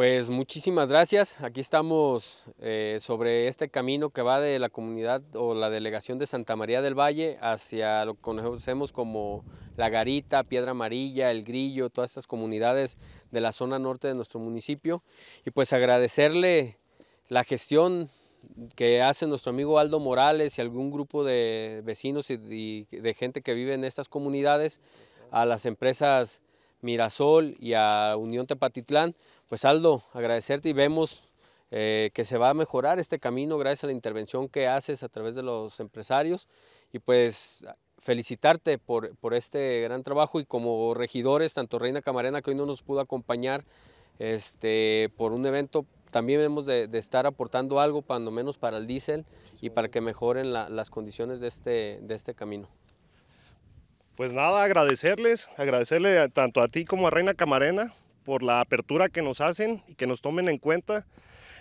Pues muchísimas gracias. Aquí estamos eh, sobre este camino que va de la comunidad o la delegación de Santa María del Valle hacia lo que conocemos como La Garita, Piedra Amarilla, El Grillo, todas estas comunidades de la zona norte de nuestro municipio. Y pues agradecerle la gestión que hace nuestro amigo Aldo Morales y algún grupo de vecinos y de gente que vive en estas comunidades a las empresas Mirasol y a Unión Tepatitlán. Pues Aldo, agradecerte y vemos eh, que se va a mejorar este camino gracias a la intervención que haces a través de los empresarios y pues felicitarte por, por este gran trabajo y como regidores, tanto Reina Camarena que hoy no nos pudo acompañar este, por un evento, también hemos de, estar aportando algo, cuando menos para el diésel y para que mejoren las condiciones de este, de este camino. Pues nada, agradecerles, agradecerle tanto a ti como a Reina Camarena por la apertura que nos hacen y que nos tomen en cuenta,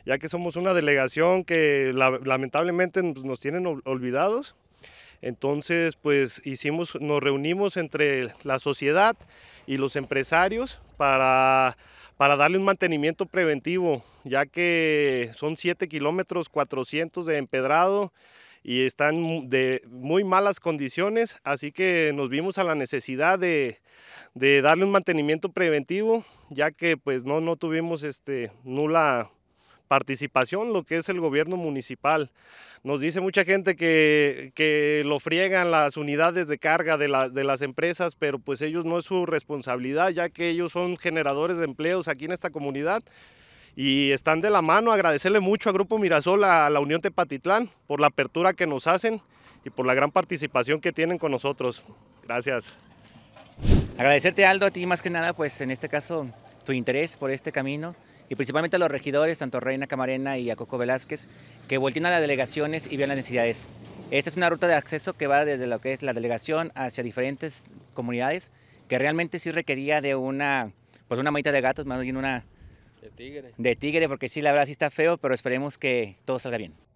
ya que somos una delegación que lamentablemente nos tienen olvidados. Entonces, pues hicimos, nos reunimos entre la sociedad y los empresarios para, para darle un mantenimiento preventivo, ya que son 7 kilómetros 400 de empedrado, y están de muy malas condiciones, así que nos vimos a la necesidad de, darle un mantenimiento preventivo, ya que pues no, no tuvimos este, nula participación, lo que es el gobierno municipal. Nos dice mucha gente que, que lo friegan las unidades de carga de, de, las empresas, pero pues ellos no es su responsabilidad, ya que ellos son generadores de empleos aquí en esta comunidad y están de la mano. Agradecerle mucho a Grupo Mirasol, a la Unión Tepatitlán, por la apertura que nos hacen y por la gran participación que tienen con nosotros. Gracias. Agradecerte Aldo, a ti más que nada, pues en este caso tu interés por este camino y principalmente a los regidores, tanto Reina Camarena y a Coco Velázquez, que volteen a las delegaciones y vean las necesidades. Esta es una ruta de acceso que va desde lo que es la delegación hacia diferentes comunidades que realmente sí requería de una, pues una manita de gatos, más bien una, de Tigre. De Tigre, porque sí, la verdad sí está feo, pero esperemos que todo salga bien.